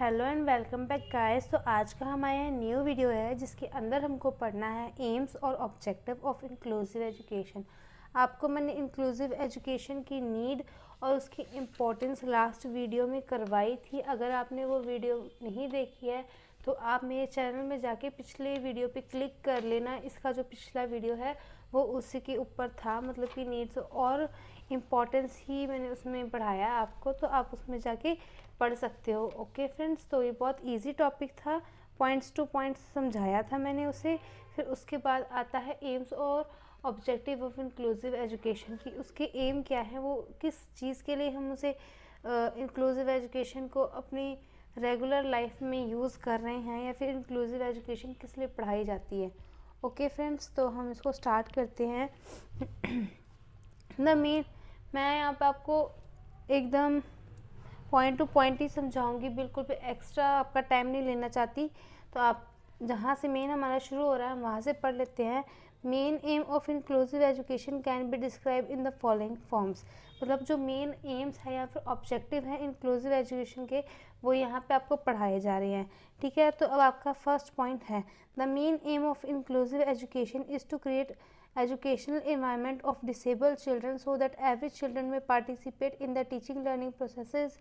hello and welcome back guys तो आज का हमारा यहाँ न्यू वीडियो है जिसके अंदर हमको पढ़ना है एम्स और ऑब्जेक्टिव ऑफ इंक्लूसिव एजुकेशन आपको मैंने इंक्लूसिव एजुकेशन की नीड और उसकी इम्पोर्टेंस लास्ट वीडियो में करवाई थी अगर आपने वो वीडियो नहीं देखी है तो आप मेरे चैनल में जाके पिछले वीडियो पर क्लिक कर लेना इसका जो पिछला वीडियो है वो उसी के ऊपर था मतलब कि नीड्स और इम्पोर्टेंस ही मैंने उसमें पढ़ाया आपको तो आप उसमें जाके पढ़ सकते हो ओके फ्रेंड्स तो ये बहुत ईजी टॉपिक था पॉइंट्स टू पॉइंट्स समझाया था मैंने उसे फिर उसके बाद आता है एम्स और ऑब्जेक्टिव ऑफ इंक्लूसिव एजुकेशन की उसके एम क्या है वो किस चीज़ के लिए हम उसे इंक्लूसिव uh, एजुकेशन को अपनी रेगुलर लाइफ में यूज़ कर रहे हैं या फिर इंक्लूसिव एजुकेशन किस लिए पढ़ाई जाती है ओके okay, फ्रेंड्स तो हम इसको स्टार्ट करते हैं द मेन मैं यहाँ पे आपको एकदम पॉइंट टू पॉइंट ही समझाऊंगी बिल्कुल भी एक्स्ट्रा आपका टाइम नहीं लेना चाहती तो आप जहाँ से मेन हमारा शुरू हो रहा है वहाँ से पढ़ लेते हैं main aim of inclusive education can be describe in the following forms मतलब जो मेन एम्स है या फिर ऑब्जेक्टिव है इंक्लूसिव एजुकेशन के वो यहाँ पे आपको पढ़ाए जा रहे हैं ठीक है तो अब आपका फर्स्ट पॉइंट है the main aim of inclusive education is to create educational environment of disabled children so that every children may participate in the teaching learning processes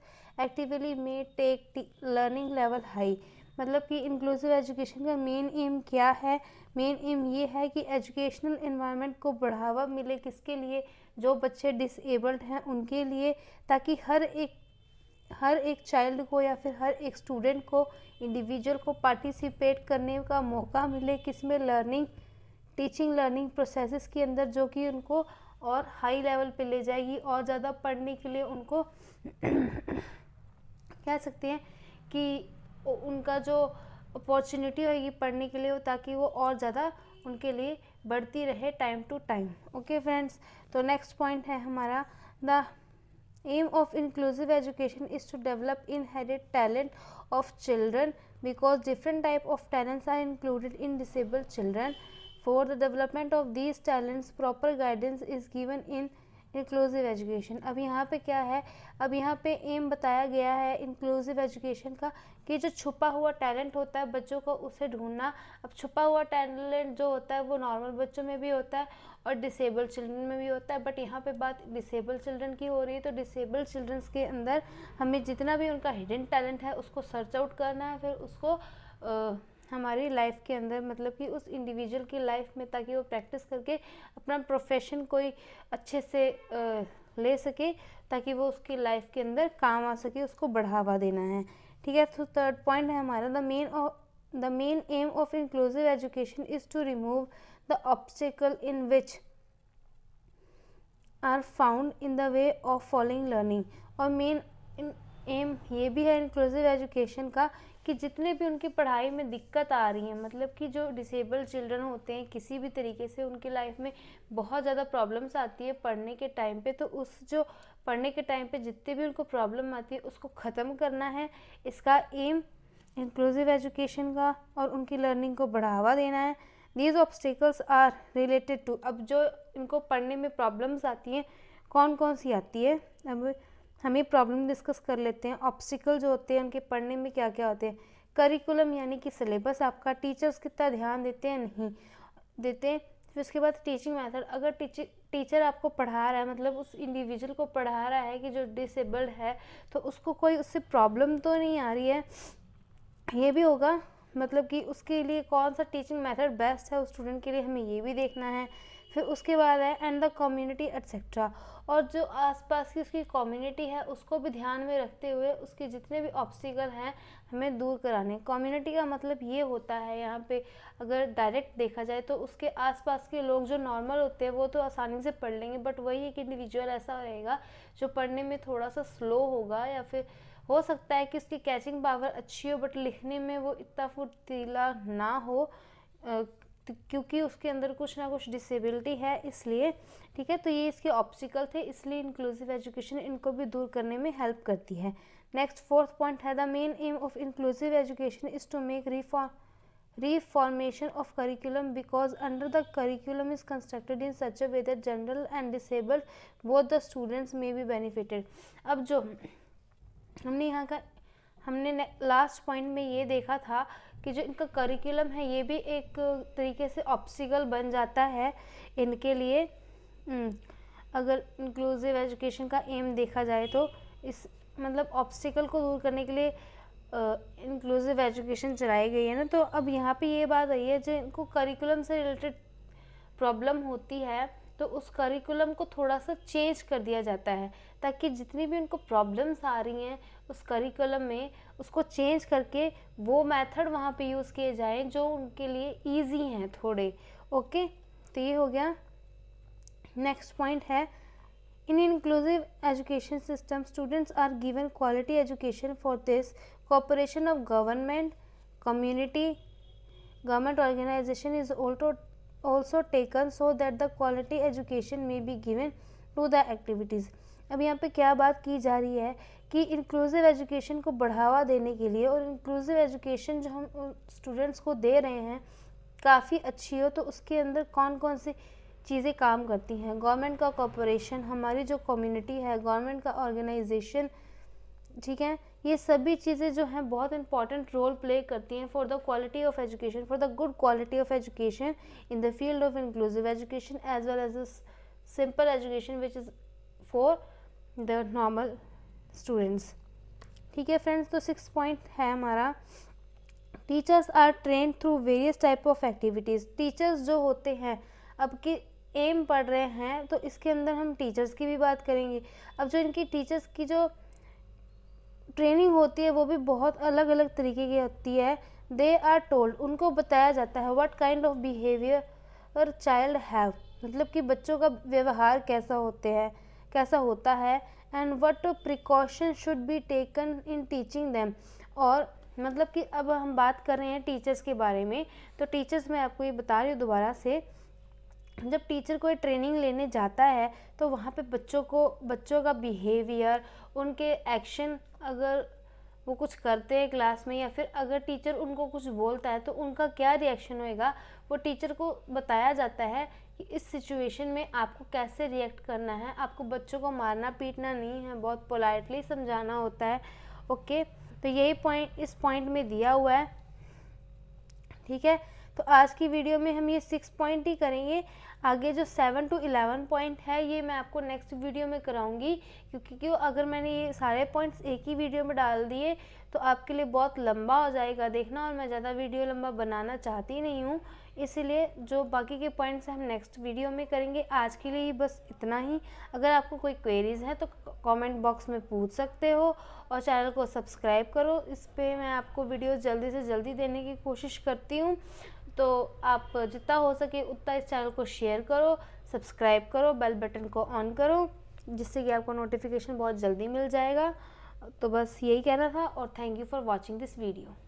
actively may take learning level high मतलब कि inclusive education का main aim क्या है main aim ये है कि educational environment को बढ़ावा मिले किसके लिए जो बच्चे डिसेबल्ड हैं उनके लिए ताकि हर एक हर एक चाइल्ड को या फिर हर एक स्टूडेंट को इंडिविजुअल को पार्टिसिपेट करने का मौका मिले किस में लर्निंग टीचिंग लर्निंग प्रोसेसेस के अंदर जो कि उनको और हाई लेवल पे ले जाएगी और ज़्यादा पढ़ने के लिए उनको कह सकते हैं कि उनका जो अपॉर्चुनिटी होगी पढ़ने के लिए ताकि वो और ज़्यादा उनके लिए बढ़ती रहे time to time okay friends तो नेक्स्ट पॉइंट है हमारा the aim of inclusive education is to develop inherit talent of children because different type of talents are included in disable children for the development of these talents proper guidance is given in inclusive education अब यहाँ पे क्या है अब यहाँ पे M बताया गया है इंक्लूसिव एजुकेशन का कि जो छुपा हुआ टैलेंट होता है बच्चों को उसे ढूंढना अब छुपा हुआ टैलेंट जो होता है वो नॉर्मल बच्चों में भी होता है और डिसेबल्ड चिल्ड्रन में भी होता है बट यहाँ पे बात डिसेबल चिल्ड्रन की हो रही है तो डिसेबल्ड चिल्ड्रंस के अंदर हमें जितना भी उनका हिडन टैलेंट है उसको सर्च आउट करना है फिर उसको आ, हमारी लाइफ के अंदर मतलब कि उस इंडिविजुअल की लाइफ में ताकि वो प्रैक्टिस करके अपना प्रोफेशन कोई अच्छे से आ, ले सके ताकि वो उसकी लाइफ के अंदर काम आ सके उसको बढ़ावा देना है ठीक है तो थर्ड पॉइंट है हमारा the main the main aim of inclusive education is to remove the obstacle in which are found in the way of following learning और मेन एम ये भी है इंक्लूसिव एजुकेशन का कि जितने भी उनकी पढ़ाई में दिक्कत आ रही है मतलब कि जो डिसेबल चिल्ड्रन होते हैं किसी भी तरीके से उनकी लाइफ में बहुत ज़्यादा प्रॉब्लम्स आती है पढ़ने के टाइम पे तो उस जो पढ़ने के टाइम पे जितने भी उनको प्रॉब्लम आती है उसको ख़त्म करना है इसका एम इंक्लूसिव एजुकेशन का और उनकी लर्निंग को बढ़ावा देना है these obstacles are related to अब जो इनको पढ़ने में प्रॉब्लम्स आती हैं कौन कौन सी आती है अब हम ये प्रॉब्लम डिस्कस कर लेते हैं ऑप्शिकल जो होते हैं उनके पढ़ने में क्या क्या होते हैं करिकुलम यानी कि सिलेबस आपका टीचर्स कितना ध्यान देते हैं नहीं देते हैं फिर उसके बाद टीचिंग मैथड अगर टीचर टीचर आपको पढ़ा रहा है मतलब उस इंडिविजुअल को पढ़ा रहा है कि जो डिसेबल्ड है तो उसको कोई उससे प्रॉब्लम तो नहीं आ रही है ये भी होगा मतलब कि उसके लिए कौन सा टीचिंग मेथड बेस्ट है उस स्टूडेंट के लिए हमें ये भी देखना है फिर उसके बाद है एंड द कम्युनिटी एट्सेट्रा और जो आसपास की उसकी कम्युनिटी है उसको भी ध्यान में रखते हुए उसके जितने भी ऑब्स्टिकल हैं हमें दूर कराने कम्युनिटी का मतलब ये होता है यहाँ पे अगर डायरेक्ट देखा जाए तो उसके आसपास के लोग जो नॉर्मल होते हैं वो तो आसानी से पढ़ लेंगे बट वही एक इंडिविजुअल ऐसा रहेगा जो पढ़ने में थोड़ा सा स्लो होगा या फिर हो सकता है कि उसकी कैचिंग पावर अच्छी हो बट लिखने में वो इतना फुर्तीला ना हो तो क्योंकि उसके अंदर कुछ ना कुछ डिसेबिलिटी है इसलिए ठीक है तो ये इसके ऑप्शिकल थे इसलिए इंक्लूसिव एजुकेशन इनको भी दूर करने में हेल्प करती है नेक्स्ट फोर्थ पॉइंट है the main aim of inclusive education is to make reform reformation of curriculum because under the curriculum is constructed in such a way that general and disabled both the students may be benefited अब जो हमने यहाँ का हमने last point में ये देखा था कि जो इनका करिकुलम है ये भी एक तरीके से ऑप्सिकल बन जाता है इनके लिए हम्म, अगर इंक्लूसिव एजुकेशन का एम देखा जाए तो इस मतलब ऑप्सिकल को दूर करने के लिए इंक्लूसिव एजुकेशन चलाई गई है ना तो अब यहाँ पे ये बात आई है जो इनको करिकुलम से रिलेटेड प्रॉब्लम होती है तो उस करिकुलम को थोड़ा सा चेंज कर दिया जाता है ताकि जितनी भी उनको प्रॉब्लम्स आ रही हैं उस करिकुलम में उसको चेंज करके वो मेथड वहाँ पे यूज़ किए जाएँ जो उनके लिए ईजी हैं थोड़े ओके तो ये हो गया नेक्स्ट पॉइंट है in inclusive education system students are given quality education for this cooperation of government community government organisation is also also taken so that the quality education may be given to the activities अब यहाँ पे क्या बात की जा रही है कि इंक्लूसिव एजुकेशन को बढ़ावा देने के लिए और इंक्लूसिव एजुकेशन जो हम स्टूडेंट्स को दे रहे हैं काफ़ी अच्छी हो तो उसके अंदर कौन कौन सी चीज़ें काम करती हैं गवर्नमेंट का कॉपोरेशन हमारी जो कम्युनिटी है गवर्नमेंट का ऑर्गेनाइजेशन ठीक है ये सभी चीज़ें जो हैं बहुत इंपॉर्टेंट रोल प्ले करती हैं for the quality of education for the good quality of education in the field of inclusive education as well as simple education which is for the normal students ठीक है friends तो six point है हमारा teachers are train through various type of activities teachers जो होते हैं अब कि एम पढ़ रहे हैं तो इसके अंदर हम टीचर्स की भी बात करेंगे अब जो इनकी टीचर्स की जो ट्रेनिंग होती है वो भी बहुत अलग अलग तरीके की होती है दे आर टोल्ड उनको बताया जाता है व्हाट काइंड ऑफ बिहेवियर और चाइल्ड हैव मतलब कि बच्चों का व्यवहार कैसा होते हैं कैसा होता है and what precaution should be taken in teaching them और मतलब कि अब हम बात कर रहे हैं टीचर्स के बारे में तो टीचर्स मैं आपको ये बता रही हूँ दोबारा से जब टीचर कोई ट्रेनिंग लेने जाता है तो वहाँ पे बच्चों को बच्चों का बिहेवियर उनके एक्शन अगर वो कुछ करते हैं क्लास में या फिर अगर टीचर उनको कुछ बोलता है तो उनका क्या रिएक्शन होएगा वो टीचर को बताया जाता है कि इस सिचुएशन में आपको कैसे रिएक्ट करना है आपको बच्चों को मारना पीटना नहीं है बहुत पोलाइटली समझाना होता है ओके तो यही पॉइंट इस पॉइंट में दिया हुआ है ठीक है तो आज की वीडियो में हम ये सिक्स पॉइंट ही करेंगे आगे जो सेवन टू इलेवन पॉइंट है ये मैं आपको नेक्स्ट वीडियो में कराऊंगी क्योंकि क्यों अगर मैंने ये सारे पॉइंट्स एक ही वीडियो में डाल दिए तो आपके लिए बहुत लंबा हो जाएगा देखना और मैं ज़्यादा वीडियो लंबा बनाना चाहती नहीं हूँ इसलिए जो बाकी के पॉइंट्स हम नेक्स्ट वीडियो में करेंगे आज के लिए बस इतना ही अगर आपको कोई क्वेरीज़ हैं तो कमेंट बॉक्स में पूछ सकते हो और चैनल को सब्सक्राइब करो इस पर मैं आपको वीडियो जल्दी से जल्दी देने की कोशिश करती हूँ तो आप जितना हो सके उतना इस चैनल को शेयर करो सब्सक्राइब करो बेल बटन को ऑन करो जिससे कि आपको नोटिफिकेशन बहुत जल्दी मिल जाएगा तो बस यही कहना था और thank you for watching this video